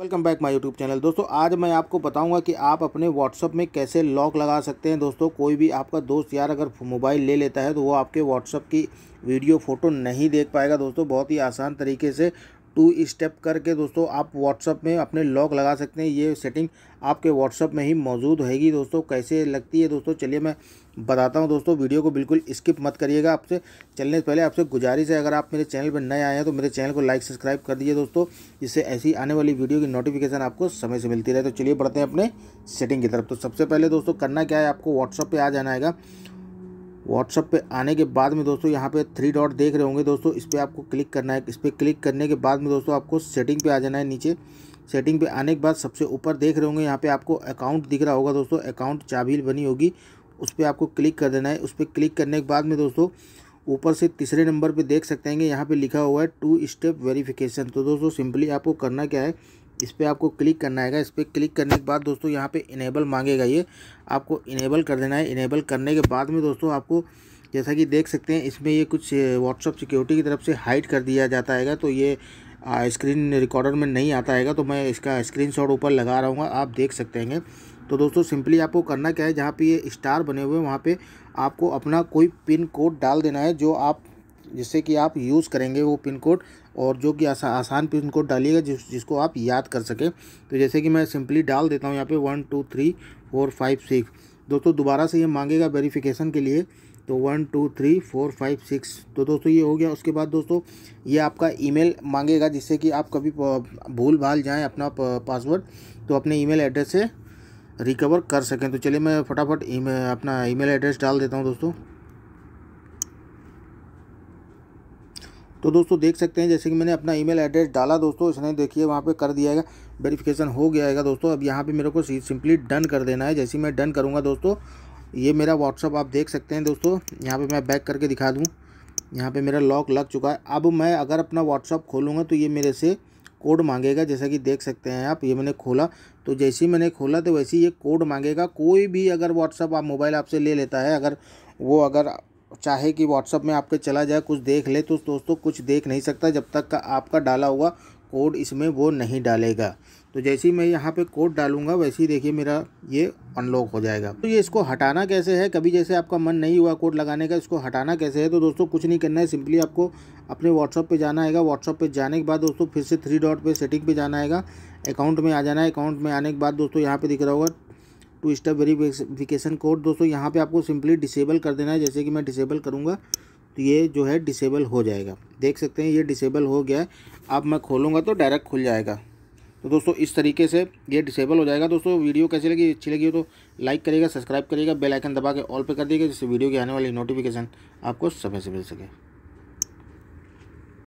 welcome back my YouTube channel दोस्तों आज मैं आपको बताऊंगा कि आप अपने व्हाट्सअप में कैसे लॉक लगा सकते हैं दोस्तों कोई भी आपका दोस्त यार अगर मोबाइल ले लेता है तो वो आपके व्हाट्सअप की वीडियो फ़ोटो नहीं देख पाएगा दोस्तों बहुत ही आसान तरीके से टू स्टेप करके दोस्तों आप व्हाट्सअप में अपने लॉक लगा सकते हैं ये सेटिंग आपके व्हाट्सअप में ही मौजूद होगी दोस्तों कैसे लगती है दोस्तों चलिए मैं बताता हूँ दोस्तों वीडियो को बिल्कुल स्किप मत करिएगा आपसे चलने से पहले आपसे गुजारिश है अगर आप मेरे चैनल पर नए आए हैं तो मेरे चैनल को लाइक सब्सक्राइब कर दीजिए दोस्तों जिससे ऐसी आने वाली वीडियो की नोटिफिकेशन आपको समय से मिलती रहे तो चलिए बढ़ते हैं अपने सेटिंग की तरफ तो सबसे पहले दोस्तों करना क्या है आपको व्हाट्सअप पर आ जाना है व्हाट्सअप पे आने के बाद में दोस्तों यहाँ पे थ्री डॉट देख रहे होंगे दोस्तों इस पर आपको क्लिक करना है इस पर क्लिक करने के बाद में दोस्तों आपको सेटिंग पे आ जाना है नीचे सेटिंग पे आने के बाद सबसे ऊपर देख रहे होंगे यहाँ पे आपको अकाउंट दिख रहा होगा दोस्तों अकाउंट चाबील बनी होगी उस पर आपको क्लिक कर देना है उस पर क्लिक करने के बाद में दोस्तों ऊपर से तीसरे नंबर पर देख सकते हैं यहाँ पर लिखा हुआ है टू स्टेप वेरीफिकेशन तो दोस्तों सिंपली आपको करना क्या है इस पर आपको क्लिक करना है इस पर क्लिक करने के बाद दोस्तों यहाँ पे इनेबल मांगेगा ये आपको इनेबल कर देना है इनेबल करने के बाद में दोस्तों आपको जैसा कि देख सकते हैं इसमें ये कुछ व्हाट्सअप सिक्योरिटी की तरफ से हाइड कर दिया जाता है तो ये स्क्रीन रिकॉर्डर में नहीं आता है तो मैं इसका स्क्रीन ऊपर लगा रहा हूँ आप देख सकते हैं तो दोस्तों सिंपली आपको करना क्या है जहाँ पे ये स्टार बने हुए हैं वहाँ पे आपको अपना कोई पिन कोड डाल देना है जो आप जिससे कि आप यूज़ करेंगे वो पिन कोड और जो कि आसा, आसान पिन कोड डालिएगा जिस जिसको आप याद कर सकें तो जैसे कि मैं सिंपली डाल देता हूँ यहाँ पे one two three four five six दोस्तों दोबारा से ये मांगेगा वेरीफिकेशन के लिए तो one two three four five six तो दोस्तों ये हो गया उसके बाद दोस्तों ये आपका ईमेल मांगेगा जिससे कि आप कभी भूल भाल जाएँ अपना पासवर्ड तो अपने ईमेल एड्रेस से रिकवर कर सकें तो चलिए मैं फटाफट ईमेल अपना ईमेल एड्रेस डाल देता हूँ दोस्तों तो दोस्तों देख सकते हैं जैसे कि मैंने अपना ईमेल एड्रेस डाला दोस्तों इसने देखिए वहाँ पे कर दिया है वेरिफिकेशन हो गया है दोस्तों अब यहाँ पे मेरे को सिंपली डन कर देना है जैसे मैं डन करूँगा दोस्तों ये मेरा व्हाट्सअप आप देख सकते हैं दोस्तों यहाँ पर मैं बैक करके दिखा दूँ यहाँ पर मेरा लॉक लग चुका है अब मैं अगर अपना व्हाट्सअप खोलूँगा तो ये मेरे से कोड मांगेगा जैसा कि देख सकते हैं आप ये मैंने खोला तो जैसे ही मैंने खोला तो वैसे ही ये कोड मांगेगा कोई भी अगर व्हाट्सअप आप मोबाइल आपसे ले लेता है अगर वो अगर चाहे कि व्हाट्सअप में आपके चला जाए कुछ देख ले तो दोस्तों कुछ देख नहीं सकता जब तक का आपका डाला हुआ कोड इसमें वो नहीं डालेगा तो जैसे ही मैं यहाँ पे कोड डालूंगा वैसे ही देखिए मेरा ये अनलॉक हो जाएगा तो ये इसको हटाना कैसे है कभी जैसे आपका मन नहीं हुआ कोड लगाने का इसको हटाना कैसे है तो दोस्तों कुछ नहीं करना है सिंपली आपको अपने व्हाट्सअप पे जाना आएगा व्हाट्सअप पे जाने के बाद दोस्तों फिर से थ्री डॉट पर सेटिंग पर जाना आएगा अकाउंट में आ जाना है अकाउंट में आने के बाद दोस्तों यहाँ पर दिख रहा होगा टू स्टेप वेरीफिकेशन कोड दोस्तों यहाँ पे आपको सिंपली डिसेबल कर देना है जैसे कि मैं डिसेबल करूँगा तो ये जो है डिसेबल हो जाएगा देख सकते हैं ये डिसेबल हो गया है अब मैं खोलूँगा तो डायरेक्ट खुल जाएगा तो दोस्तों इस तरीके से ये डिसेबल हो जाएगा दोस्तों वीडियो कैसी लगी अच्छी लगी हो तो लाइक करिएगा सब्सक्राइब करिएगा बेल आइकन दबा के ऑल पे कर दिएगा जिससे वीडियो की आने वाली नोटिफिकेशन आपको समय से मिल सके